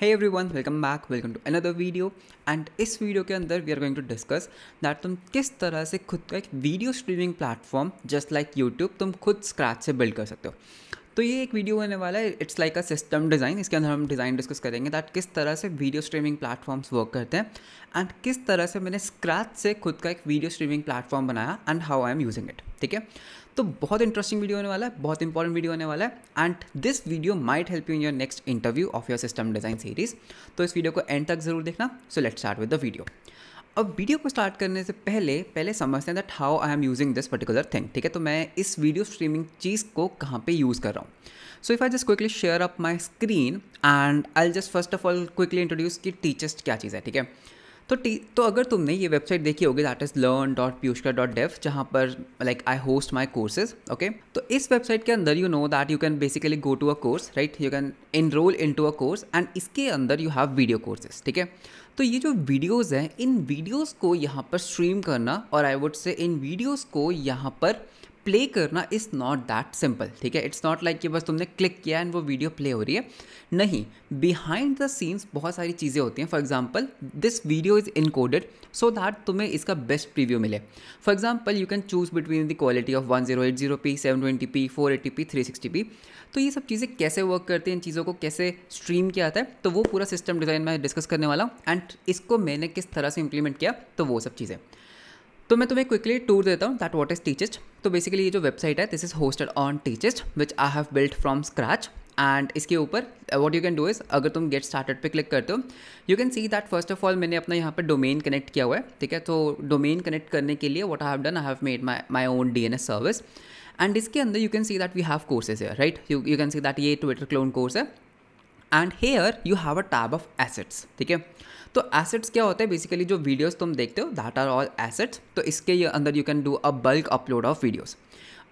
Hey one welcome back welcome to another video and इस वीडियो के अंदर we are going to discuss that तुम किस तरह से खुद का एक video streaming platform just like YouTube तुम खुद स्क्रैच से बिल्ड कर सकते हो तो ये एक वीडियो होने वाला है it's like a system design इसके अंदर हम डिज़ाइन डिस्कस करेंगे दैट किस तरह से वीडियो स्ट्रीमिंग प्लेटफॉर्म्स वर्क करते हैं एंड किस तरह से मैंने स्क्रैच से खुद का एक वीडियो स्ट्रीमिंग प्लेटफॉर्म बनाया and how I am using it ठीक है तो बहुत इंटरेस्टिंग वीडियो होने वाला है बहुत इंपॉर्टेंट वीडियो होने वाला है and this video might help you in your next interview of your system design series तो इस वीडियो को एंड तक जरूर देखना so let start with the video अब वीडियो को स्टार्ट करने से पहले पहले समझते हैं that how I am using this particular thing ठीक है तो मैं इस वीडियो स्ट्रीमिंग चीज़ को कहाँ पे यूज़ कर रहा हूँ so if I just quickly share up my screen and I just first of all quickly introduce कि टीचर्स क्या चीज़ है ठीक है तो टी तो अगर तुमने ये वेबसाइट देखी होगी दैट इज़ लर्न डॉट पीयूषका डॉट डेव जहाँ पर like I host my courses okay तो इस वेबसाइट के अंदर you know that you can basically go to a course right you can enrol into a course and इसके अंदर you have video courses ठीक है तो ये जो वीडियोज़ हैं इन वीडियोज़ को यहाँ पर स्ट्रीम करना और I would say in videos को यहाँ पर प्ले करना इज़ नॉट दैट सिंपल ठीक है इट्स नॉट लाइक कि बस तुमने क्लिक किया एंड वो वीडियो प्ले हो रही है नहीं बिहाइंड द सीन्स बहुत सारी चीज़ें होती हैं for example this video is encoded so that तुम्हें इसका बेस्ट प्रीव्यू मिले for example you can choose between the quality of one zero eight zero p seven twenty p four eighty p three sixty p तो ये सब चीज़ें कैसे work करती हैं इन चीज़ों को कैसे स्ट्रीम किया जाता है तो वो पूरा सिस्टम डिज़ाइन मैं डिस्कस करने वाला हूँ एंड इसको मैंने किस तरह से इम्प्लीमेंट किया तो वो सब चीज़ें तो मैं तुम्हें क्विकली टूर देता हूँ दैट वॉट इज़ टीचेस्ट तो बेसिकली ये जो वेबसाइट है this is hosted on teachest which I have built from scratch and इसके ऊपर what you can do is अगर तुम गेट स्टार्टेड पे क्लिक करते हो you can see that first of all मैंने अपना यहाँ पर डोमेन कनेक्ट किया हुआ है ठीक है तो डोमेन कनेक्ट करने के लिए what I have done I have made my my own D N S service and इसके अंदर you can see that we have courses है right you you can see that ये ट्विटर क्लोन कोर्स है and here you have a tab of assets ठीक है तो assets क्या होते हैं बेसिकली जो वीडियोस तुम देखते हो दैट आर ऑल एसेट्स तो इसके अंदर you can do a bulk upload of videos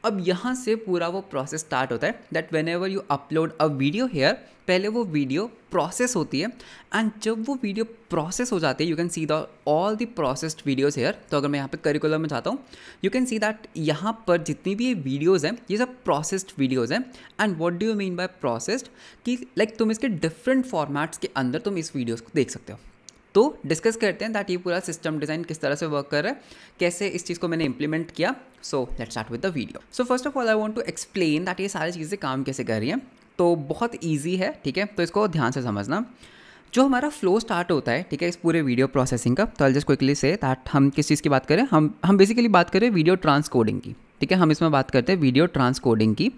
अब यहाँ से पूरा वो प्रोसेस स्टार्ट होता है that whenever you upload a video here पहले वो वीडियो प्रोसेस होती है एंड जब वो वीडियो प्रोसेस हो जाती है you can see the all the processed videos here तो अगर मैं यहाँ पे करिकुलम में जाता हूँ यू कैन सी दैट यहाँ पर जितनी भी ये वीडियोज़ हैं ये सब प्रोसेस्ड वीडियोज़ हैं and what do you mean by processed कि लाइक like, तुम इसके डिफरेंट फॉर्मेट्स के अंदर तुम इस वीडियोज़ को देख सकते हो तो डिस्कस करते हैं दैट ये पूरा सिस्टम डिज़ाइन किस तरह से वर्क कर रहा है कैसे इस चीज़ को मैंने इंप्लीमेंट किया so let start with the video so first of all I want to explain that ये सारी चीज़ें काम कैसे कर रही हैं तो बहुत ईजी है ठीक है तो इसको ध्यान से समझना जो हमारा फ्लो स्टार्ट होता है ठीक है इस पूरे वीडियो प्रोसेसिंग का तो I just quickly say that हम किस चीज़ की बात करें हम हम बेसिकली बात करें वीडियो ट्रांसकोडिंग की ठीक है हम इसमें बात करते हैं वीडियो ट्रांसकोडिंग की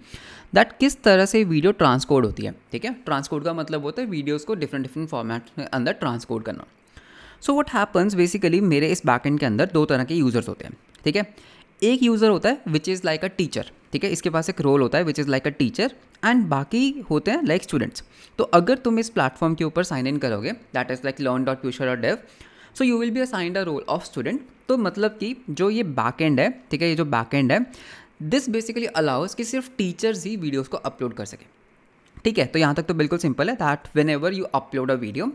दैट किस तरह से वीडियो ट्रांसकोड होती है ठीक है ट्रांसकोड का मतलब होता है वीडियोज़ को डिफरेंट डिफरेंट फॉर्मेट के अंदर ट्रांसकोड करना सो वट हैपन्स बेसिकली मेरे इस बैकेंड के अंदर दो तरह के यूज़र्स होते हैं ठीक है एक यूज़र होता है which is like a teacher ठीक है इसके पास एक रोल होता है which is like a teacher and बाकी होते हैं लाइक स्टूडेंट्स तो अगर तुम इस प्लेटफॉर्म के ऊपर साइन इन करोगे that is like learn dot प्यूशर dot dev so you will be assigned a role of student तो मतलब कि जो ये बैक एंड है ठीक है ये जो बैक एंड है दिस बेसिकली अलाउज कि सिर्फ टीचर्स ही वीडियोज़ को अपलोड कर सकें ठीक है तो यहाँ तक तो बिल्कुल सिंपल है that whenever you upload a video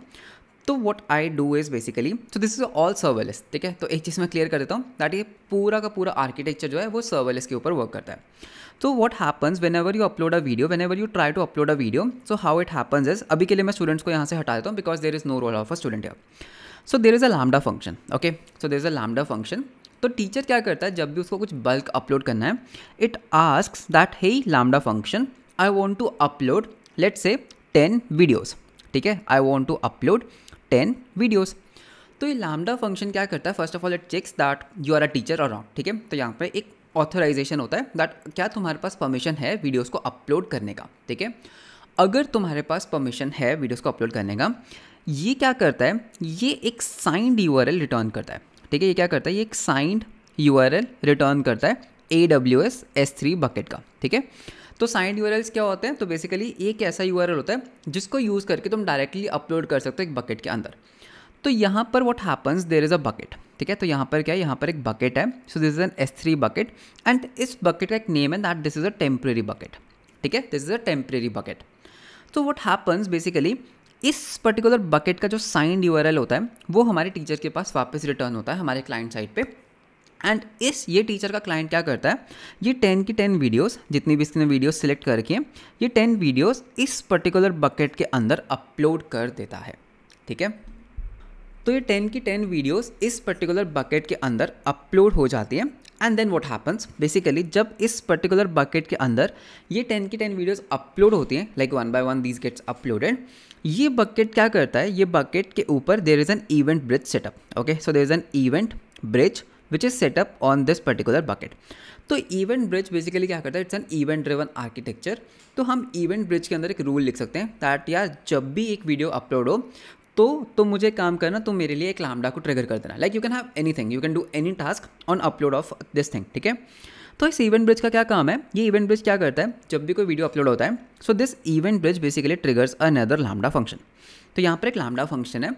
तो what I do is basically तो दिस इज़ ऑल सर्वरलेस ठीक है तो एक चीज़ मैं क्लियर कर देता हूँ दैट ये पूरा का पूरा आर्किटेक्चर जो है वो सर्वरलेस के ऊपर वर्क करता है तो what happens whenever you upload a video whenever you try to upload a video so how it happens is अभी के लिए मैं स्टूडेंट्स को यहाँ से हटा देता हूँ because there is no role of a student here. So there is a lambda function okay so there is a lambda function तो टीचर क्या करता है जब भी उसको कुछ बल्क अपलोड करना है it ask that hey lambda function I want to upload let say ten videos ठीक है I want to upload ten videos तो ये लामडा फंक्शन क्या करता है first of all it checks that you are a teacher और not ठीक है तो यहाँ पे एक ऑथराइजेशन होता है दैट क्या तुम्हारे पास परमिशन है वीडियोज को अपलोड करने का ठीक है अगर तुम्हारे पास परमिशन है वीडियोज को अपलोड करने का ये क्या करता है ये एक साइंड यू रिटर्न करता है ठीक है ये क्या करता है ये एक साइंड यू रिटर्न करता है A W S S three bucket का ठीक है तो साइंड यू क्या होते हैं तो बेसिकली एक ऐसा यू होता है जिसको यूज़ करके तुम डायरेक्टली अपलोड कर सकते हो एक बकेट के अंदर तो यहाँ पर what happens there is a bucket ठीक है तो यहाँ पर क्या है यहाँ पर एक बकेट है so this is N S three bucket and इस बकेट का एक नेम है that this is a temporary bucket ठीक है this is a temporary bucket तो वॉट हैपन्स बेसिकली इस पर्टिकुलर बकेट का जो साइंड यू होता है वो हमारे टीचर के पास वापस रिटर्न होता है हमारे क्लाइंट साइड पर एंड इस ये टीचर का क्लाइंट क्या करता है ये टेन की टेन वीडियोस जितनी भी इसने वीडियोस सेलेक्ट करके ये टेन वीडियोस इस पर्टिकुलर बकेट के अंदर अपलोड कर देता है ठीक है तो ये टेन की टेन वीडियोस इस पर्टिकुलर बकेट के अंदर अपलोड हो जाती है and then what happens basically जब इस पर्टिकुलर बकेट के अंदर ये टेन की टेन वीडियोज अपलोड होती हैं like one by one these gets uploaded ये बकेट क्या करता है ये बकेट के ऊपर there is an event bridge setup okay so there is an event bridge which is setup on this particular bucket तो इवेंट ब्रिज बेसिकली क्या करता है it's an event driven architecture तो हम इवेंट ब्रिज के अंदर एक रूल लिख सकते हैं दैट यार जब भी एक वीडियो अपलोड हो तो तो मुझे काम करना तो मेरे लिए एक लामडा को ट्रिगर कर देना like you can have anything you can do any task on upload of this thing ठीक है तो इस इवेंट ब्रिज का क्या काम है ये इवेंट ब्रिज क्या करता है जब भी कोई वीडियो अपलोड होता है so this event bridge basically triggers another lambda function तो यहाँ पर एक लामडा फंक्शन है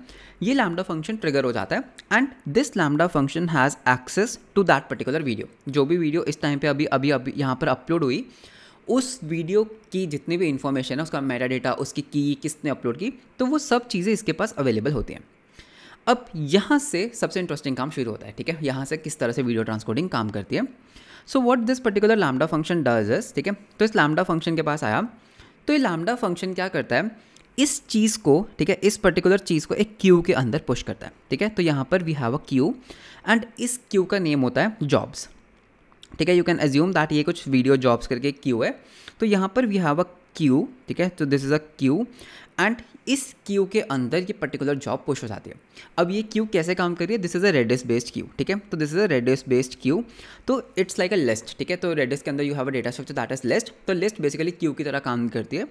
ये लामडा फंक्शन ट्रिगर हो जाता है and this lambda function has access to that particular video जो भी वीडियो इस टाइम पे अभी अभी अभी यहाँ पर अपलोड हुई उस वीडियो की जितनी भी इन्फॉर्मेशन है उसका मेटा डेटा उसकी की किसने अपलोड की तो वो सब चीज़ें इसके पास अवेलेबल होती हैं अब यहाँ से सबसे इंटरेस्टिंग काम शुरू होता है ठीक है यहाँ से किस तरह से वीडियो ट्रांसकोडिंग काम करती है so what this particular lambda function does is ठीक है तो इस लामडा फंक्शन के पास आया तो ये लामडा फंक्शन क्या करता है इस चीज़ को ठीक है इस पर्टिकुलर चीज़ को एक क्यू के अंदर पुश करता है ठीक है तो यहाँ पर we have a queue and इस क्यू का नेम होता है जॉब्स ठीक है यू कैन एज्यूम दैट ये कुछ वीडियो जॉब्स करके क्यू है तो यहाँ पर वी हैव अ क्यू ठीक है तो this is a queue and इस क्यू के अंदर ये पर्टिकुलर जॉब पुश हो जाती है अब ये क्यू कैसे काम कर रही है this is a Redis based queue ठीक है तो this is a Redis based queue तो इट्स लाइक अ लिस्ट ठीक है तो रेडिस के अंदर you have a data structure that is list तो लिस्ट बेसिकली क्यू की तरह काम करती है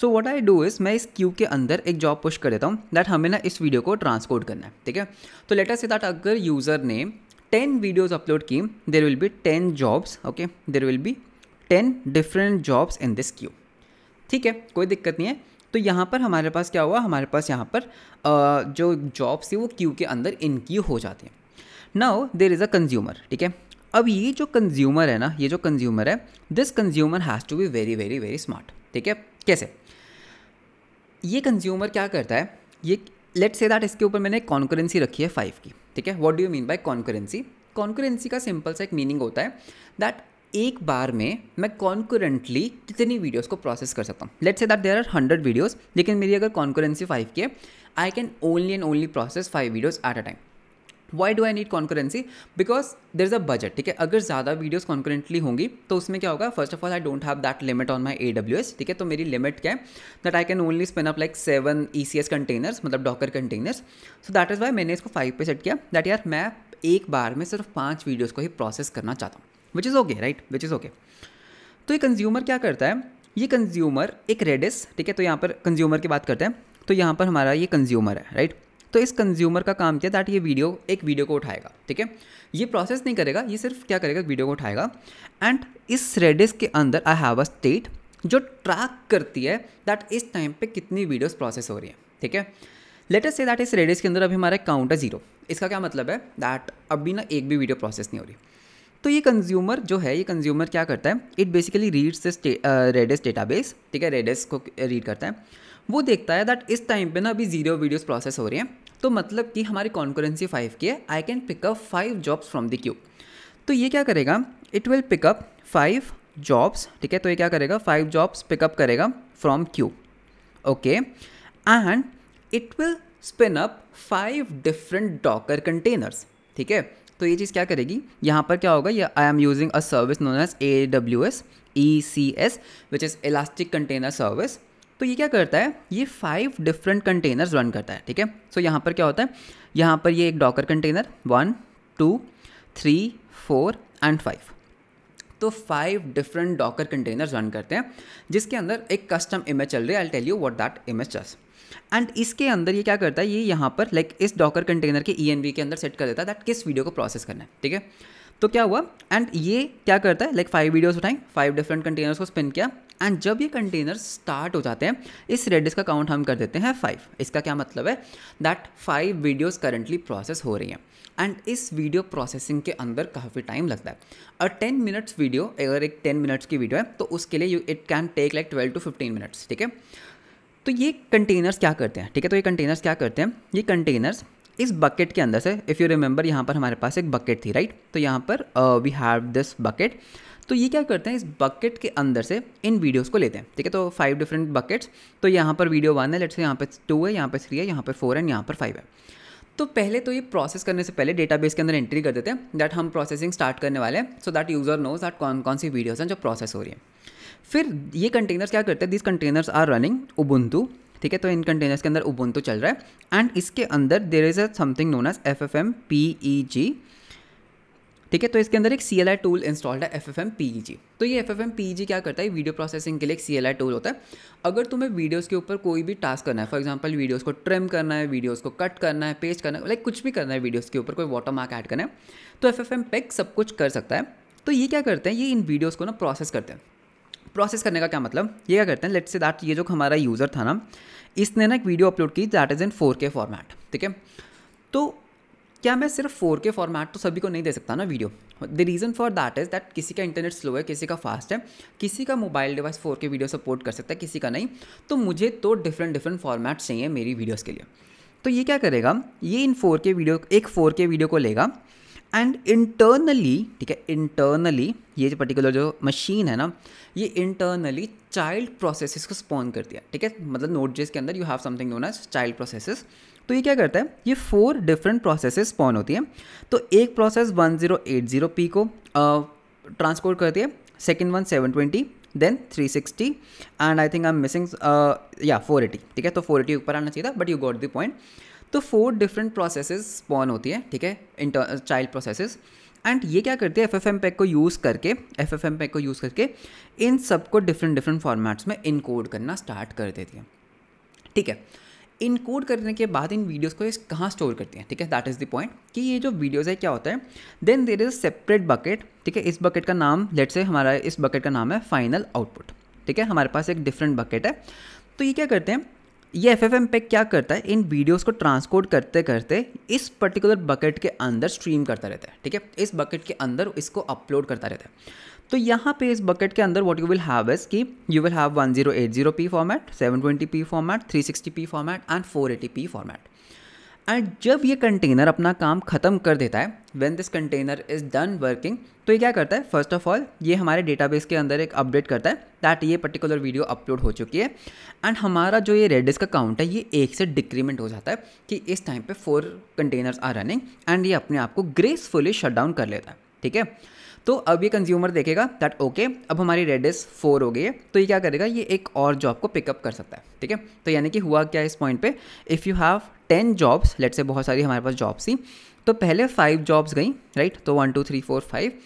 so what I do is मैं इस क्यू के अंदर एक जॉब पुश कर देता हूँ दैट हमें ना इस वीडियो को ट्रांसपोर्ट करना है ठीक है तो लेटर से दैट अगर यूज़र ने टेन वीडियोज़ अपलोड की there will be ten jobs okay there will be ten different jobs in this queue ठीक है कोई दिक्कत नहीं है तो यहाँ पर हमारे पास क्या हुआ हमारे पास यहाँ पर जो जॉब्स थी वो क्यू के अंदर इनकी हो जाती हैं now there is a consumer ठीक है अब ये जो कंज्यूमर है ना ये जो कंज्यूमर है this consumer has to be very very very smart ठीक है कैसे ये कंज्यूमर क्या करता है ये लेट से दैट इसके ऊपर मैंने कॉन्करेंसी रखी है फाइव की ठीक है what do you mean by concurrency concurrency का सिंपल सा एक मीनिंग होता है दैट एक बार में मैं कॉन्कुरेंटली कितनी वीडियोस को प्रोसेस कर सकता हूँ let's say that there are hundred videos लेकिन मेरी अगर कॉन्कुरेंसी फाइव की है I can only and only process five videos at a time why do I need concurrency because there is a budget ठीक है अगर ज़्यादा वीडियोज़ कॉन्कुरेंटली होंगी तो उसमें क्या होगा first of all I don't have that limit on my A W S ठीक है तो मेरी लिमिट क्या है that I can only spin up like seven E C S containers मतलब docker containers so that is why मैंने इसको five पे सेट किया दैट यार मैं एक बार में सिर्फ पाँच वीडियोज़ को ही प्रोसेस करना चाहता हूँ which is okay right which is okay तो ये कंज्यूमर क्या करता है ये कंज्यूमर एक रेडिस ठीक है तो यहाँ पर कंज्यूमर की बात करते हैं तो यहाँ पर हमारा ये कंज्यूमर है राइट तो इस कंज्यूमर का काम क्या दैट ये वीडियो एक वीडियो को उठाएगा ठीक है ये प्रोसेस नहीं करेगा ये सिर्फ क्या करेगा वीडियो को उठाएगा एंड इस रेडिस के अंदर आई हैव अ स्टेट जो ट्रैक करती है दैट इस टाइम पे कितनी वीडियोस प्रोसेस हो रही हैं ठीक है लेटेस्ट से दैट इस रेडिस के अंदर अभी हमारा काउंट है जीरो इसका क्या मतलब है दैट अभी ना एक भी वीडियो प्रोसेस नहीं हो रही तो ये कंज्यूमर जो है ये कंज्यूमर क्या करता है it basically reads Redis database ठीक है रेडेस को रीड करता है वो देखता है दैट इस टाइम पे ना अभी जीरो वीडियोस प्रोसेस हो रही हैं तो मतलब कि हमारी कॉन्करेंसी फाइव की है I can pickup five jobs from the queue तो ये क्या करेगा it will pickup five jobs ठीक है तो ये क्या करेगा फाइव जॉब्स पिकअप करेगा from queue okay and it will spin up five different docker containers ठीक है तो ये चीज़ क्या करेगी यहाँ पर क्या होगा ये I am using a service known as A W S E C S which is elastic container service तो ये क्या करता है ये फाइव डिफरेंट कंटेनर्स रन करता है ठीक है सो यहाँ पर क्या होता है यहाँ पर ये एक docker container one two three four and five तो five different docker containers run करते हैं जिसके अंदर एक कस्टम इमेज चल रही है I tell you what that image चस एंड इसके अंदर ये क्या करता है ये यहाँ पर लाइक like, इस डॉकर कंटेनर के ई e के अंदर सेट कर देता है दैट किस वीडियो को प्रोसेस करना है ठीक है तो क्या हुआ एंड ये क्या करता है लाइक फाइव वीडियोज उठाएं फाइव डिफरेंट कंटेनर्स को स्पिन किया एंड जब ये कंटेनर स्टार्ट हो जाते हैं इस रेडिस का काउंट हम कर देते हैं फाइव इसका क्या मतलब है that five videos currently process हो रही हैं एंड इस वीडियो प्रोसेसिंग के अंदर काफ़ी टाइम लगता है और टेन मिनट्स वीडियो अगर एक टेन मिनट्स की वीडियो है तो उसके लिए you it can take like twelve to fifteen minutes ठीक है तो ये कंटेनर्स क्या करते हैं ठीक है तो ये कंटेनर्स क्या करते हैं ये कंटेनर्स इस बकेट के अंदर से इफ़ यू रिमेंबर यहाँ पर हमारे पास एक बकेट थी राइट तो यहाँ पर वी हैव दिस बकेट तो ये क्या करते हैं इस बकेट के अंदर से इन वीडियोस को लेते हैं ठीक है तो फाइव डिफरेंट बकेट्स तो यहाँ पर वीडियो वन है लेट्स यहाँ पर टू है यहाँ पर थ्री है यहाँ पर फोर है यहाँ पर फाइव है तो पहले तो ये प्रोसेस करने से पहले डेटाबेस के अंदर एंट्री कर देते हैं दैट हम प्रोसेसिंग स्टार्ट करने वाले हैं so that user knows that कौन कौन सी वीडियोज़ हैं जो प्रोसेस हो रही है फिर ये कंटेनर्स क्या करते हैं this containers are running Ubuntu ठीक है तो इन कंटेनर्स के अंदर उबुंतू चल रहा है एंड इसके अंदर there is a something known as F F M P E G ठीक है तो इसके अंदर एक C L I tool installed है F F M P E G तो ये F F M P E G क्या करता है वीडियो प्रोसेसिंग के लिए एक सी एल आई टूल होता है अगर तुम्हें वीडियोज़ के ऊपर कोई भी टास्क करना है फॉर एग्जाम्पल वीडियोज़ को ट्रिम करना है वीडियोज़ को कट करना है पेज करना है लाइक कुछ भी करना है वीडियोज़ के ऊपर कोई वाटर मार्क ऐड करना है तो एफ एफ एम पैक सब कुछ कर सकता है तो ये क्या करते हैं ये इन वीडियोज़ को ना प्रोसेस करते हैं प्रोसेस करने का क्या मतलब ये क्या करते हैं लेट से दैट ये जो हमारा यूज़र था ना इसने ना एक वीडियो अपलोड की that is in four K format ठीक है तो क्या मैं सिर्फ फोर के फॉर्मेट तो सभी को नहीं दे सकता ना video the reason for that is that किसी का इंटरनेट स्लो है किसी का फास्ट है किसी का mobile device four K video support कर सकता है किसी का नहीं तो मुझे तो डिफरेंट डिफरेंट फॉर्मेट चाहिए मेरी वीडियोज़ के लिए तो ये क्या करेगा ये इन फोर के वीडियो एक फोर के वीडियो को लेगा एंड इंटरनली ठीक है इंटरनली ये जो पर्टिकुलर जो मशीन है ना ये इंटरनली चाइल्ड प्रोसेसेस को स्पॉन करती है ठीक है मतलब नोट जेस के अंदर you have something known as child processes तो ये क्या करता है ये फोर डिफरेंट प्रोसेसेस स्पॉन होती हैं तो एक प्रोसेस जीरो पी को ट्रांसपोर्ट करती है second one 720 then 360 and I think I am missing या 480 ठीक है तो 480 ऊपर आना चाहिए था but you got the point तो फोर डिफरेंट प्रोसेसेस स्पॉन होती है ठीक है इंटर चाइल्ड प्रोसेसेस एंड ये क्या करती है एफ एफ एम पैक को यूज़ करके एफ एफ एम पैक को यूज़ करके इन सब को डिफरेंट डिफरेंट फॉर्मेट्स में इनकोड करना स्टार्ट कर देती है ठीक है इनकोड करने के बाद इन वीडियोज़ को ये कहाँ स्टोर करती हैं ठीक है दैट इज़ द पॉइंट कि ये जो वीडियोज़ है क्या होता है then there is separate bucket ठीक है इस बकेट का नाम लेट से हमारा इस बकेट का नाम है फाइनल आउटपुट ठीक है हमारे पास एक डिफरेंट बकेट है तो ये क्या करते हैं ये एफ एफ क्या करता है इन वीडियोस को ट्रांसपोर्ट करते करते इस पर्टिकुलर बकेट के अंदर स्ट्रीम करता रहता है ठीक है इस बकेट के अंदर इसको अपलोड करता रहता है तो यहाँ पे इस बकेट के अंदर what you will have is कि you will have one zero zero eight P format seven twenty P format P format and four eighty P format and जब ये कंटेनर अपना काम ख़त्म कर देता है when this container is done working तो ये क्या करता है फर्स्ट ऑफ ऑल ये हमारे डेटाबेस के अंदर एक अपडेट करता है दैट ये पर्टिकुलर वीडियो अपलोड हो चुकी है एंड हमारा जो ये रेडिस का काउंट है ये एक से डिक्रीमेंट हो जाता है कि इस टाइम पे four containers are running and ये अपने आप को ग्रेसफुली शट डाउन कर लेता है ठीक है तो अब ये कंज्यूमर देखेगा दैट ओके अब हमारी रेडिस फोर हो गई है तो ये क्या करेगा ये एक और जॉब को पिकअप कर सकता है ठीक है तो यानी कि हुआ क्या इस पॉइंट पे if you have ten jobs let's say बहुत सारी हमारे पास जॉब्स थी तो पहले फाइव जॉब्स गई राइट तो one two three four five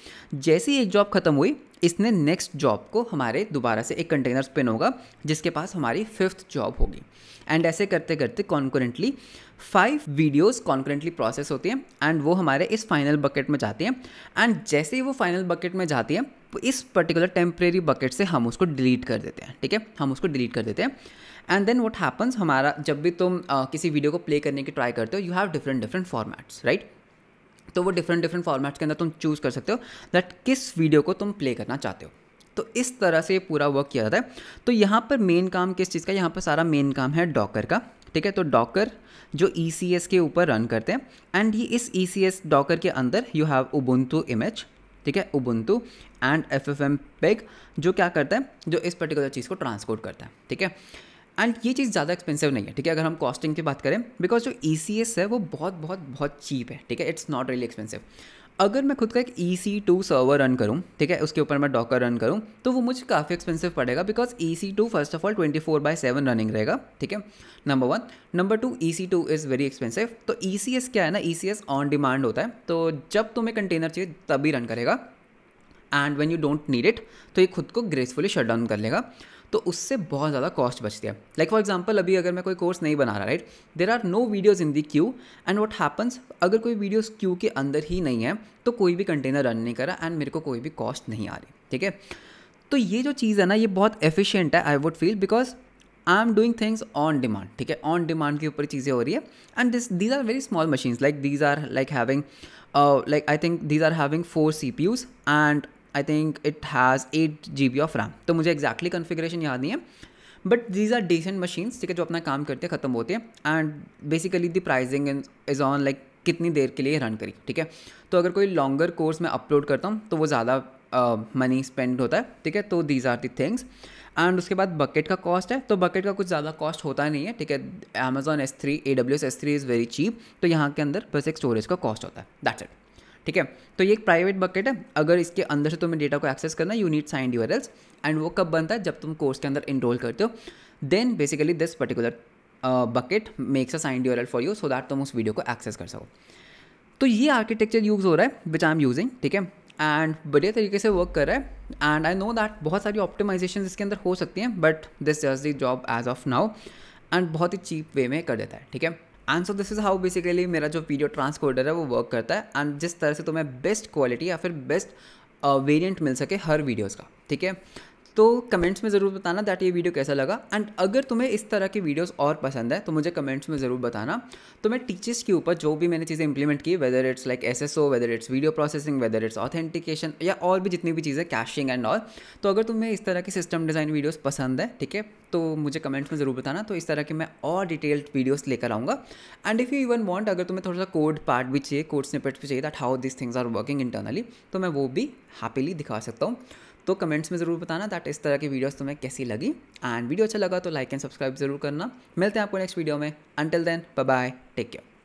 जैसी एक जॉब खत्म हुई इसने नेक्स्ट जॉब को हमारे दोबारा से एक कंटेनर स्पिन होगा जिसके पास हमारी फिफ्थ जॉब होगी एंड ऐसे करते करते concurrently five videos concurrently process होती हैं एंड वो हमारे इस फाइनल बकेट में जाती हैं एंड जैसे ही वो फाइनल बकेट में जाती हैं तो इस पर्टिकुलर टेम्प्रेरी बकेट से हम उसको डिलीट कर देते हैं ठीक है हम उसको डिलीट कर देते हैं एंड देन वट हैपन्स हमारा जब भी तुम आ, किसी वीडियो को प्ले करने की ट्राई करते हो you have different different formats right तो वो डिफरेंट डिफरेंट फॉर्मेट्स के अंदर तुम चूज़ कर सकते हो दैट किस वीडियो को तुम प्ले करना चाहते हो तो इस तरह से ये पूरा वर्क किया जाता है तो यहाँ पर मेन काम किस चीज़ का यहाँ पर सारा मेन काम है डॉकर का ठीक है तो डॉकर जो ई e के ऊपर रन करते हैं एंड ये इस ई e डॉकर के अंदर यू हैव उबुंतु इमेज ठीक है Ubuntu and F F M peg जो क्या करता है जो इस पर्टिकुलर चीज़ को ट्रांसपोर्ट करता है ठीक है एंड ये चीज़ ज़्यादा एक्सपेंसिव नहीं है ठीक है अगर हम कॉस्टिंग की बात करें बिकॉज जो ई e है वो बहुत बहुत बहुत चीप है ठीक है इट्स नॉट रियली एक्सपेंसिव अगर मैं खुद का एक E e C two server run करूँ ठीक है उसके ऊपर मैं डॉकर रन करूँ तो वो मुझे काफ़ी एक्सपेंसिव पड़ेगा because E C two first of all twenty four by seven running रहेगा ठीक है number one number two E C two is very expensive तो ई सी एस क्या है ना E C S on demand होता है तो जब तुम्हें कंटेनर चाहिए तभी रन करेगा and when you don't need it तो ये खुद को ग्रेसफुली शट डाउन कर लेगा तो उससे बहुत ज़्यादा कॉस्ट बचती है लाइक फॉर एग्जाम्पल अभी अगर मैं कोई कोर्स नहीं बना रहा right there are no videos in the queue and what happens अगर कोई वीडियोज़ क्यू के अंदर ही नहीं है तो कोई भी कंटेनर रन नहीं करा एंड मेरे को कोई भी कॉस्ट नहीं आ रही ठीक है तो ये जो चीज़ है ना ये बहुत एफिशिएंट है I would feel because I am doing things on demand ठीक है ऑन डिमांड के ऊपर चीज़ें हो रही है and this these are very small machines like these are like having like I think these are having four C P Us and I think it has eight G B of RAM तो मुझे exactly configuration याद नहीं है but these are decent machines ठीक है जो अपना काम करते हैं खत्म होते हैं and basically the pricing is on like कितनी देर के लिए रन करी ठीक है तो अगर कोई लॉन्गर कोर्स मैं अपलोड करता हूँ तो वो ज़्यादा मनी uh, स्पेंड होता है ठीक है तो these are the things and उसके बाद बकेट का कॉस्ट है तो बकेट का कुछ ज़्यादा कॉस्ट होता नहीं है ठीक है Amazon S three A W S S three is very cheap तो यहाँ के अंदर बस एक स्टोरेज का कॉस्ट होता है दैट्स इट ठीक है तो ये एक प्राइवेट बकेट है अगर इसके अंदर से तुम्हें डेटा को एक्सेस करना you need signed URLs and वो कब बनता है जब तुम कोर्स के अंदर इनरोल करते हो then basically this particular bucket makes a signed URL for you so that तुम उस वीडियो को एक्सेस कर सको तो ये आर्किटेक्चर यूज़ हो रहा है विच आई एम यूजिंग ठीक है एंड बढ़िया तरीके से वर्क कर रहा है एंड आई नो दैट बहुत सारी ऑप्टिमाइजेशन इसके अंदर हो सकती हैं but this just the job as of now and बहुत ही चीप वे में कर देता है ठीक है and so this is how basically मेरा जो वीडियो ट्रांसकोडर है वो वर्क करता है एंड जिस तरह से तुम्हें बेस्ट क्वालिटी या फिर बेस्ट वेरियंट uh, मिल सके हर वीडियोज़ का ठीक है तो कमेंट्स में ज़रूर बताना दैट ये वीडियो कैसा लगा एंड अगर तुम्हें इस तरह की वीडियोस और पसंद है तो मुझे कमेंट्स में ज़रूर बताना तो मैं टीचर्स के ऊपर जो भी मैंने चीज़ें इंप्लीमेंट की whether it's like S S O whether it's video processing whether it's authentication या और भी जितनी भी चीज़ें कैशिंग एंड ऑल तो अगर तुम्हें इस तरह की सिस्टम डिज़ाइन वीडियोज़ पसंद है ठीक है तो मुझे कमेंट्स में ज़रूर बताना तो इस तरह की मैं और डिटेल्ड वीडियोस लेकर आऊँगा and if you even want अगर तुम्हें थोड़ा सा कोड पार्ट भी चाहिए कोड स्निपेट्स भी चाहिए that how this things are working internally तो मैं वो भी हैप्पीली दिखा सकता हूँ तो कमेंट्स में ज़रूर बताना दैट इस तरह की वीडियोस तुम्हें कैसी लगी एंड वीडियो अच्छा लगा तो लाइक एंड सब्सक्राइब जरूर करना मिलते हैं आपको नेक्स्ट वीडियो में until then bye take care